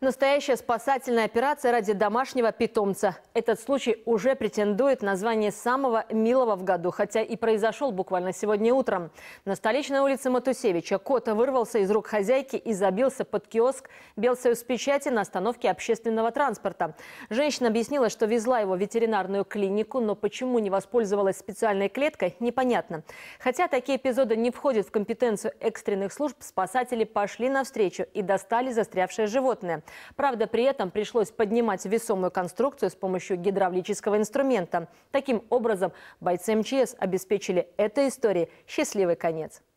Настоящая спасательная операция ради домашнего питомца. Этот случай уже претендует на звание самого милого в году, хотя и произошел буквально сегодня утром. На столичной улице Матусевича кот вырвался из рук хозяйки и забился под киоск «Белсоюз печати» на остановке общественного транспорта. Женщина объяснила, что везла его в ветеринарную клинику, но почему не воспользовалась специальной клеткой, непонятно. Хотя такие эпизоды не входят в компетенцию экстренных служб, спасатели пошли навстречу и достали застрявшее животное. Правда, при этом пришлось поднимать весомую конструкцию с помощью гидравлического инструмента. Таким образом, бойцы МЧС обеспечили этой истории счастливый конец.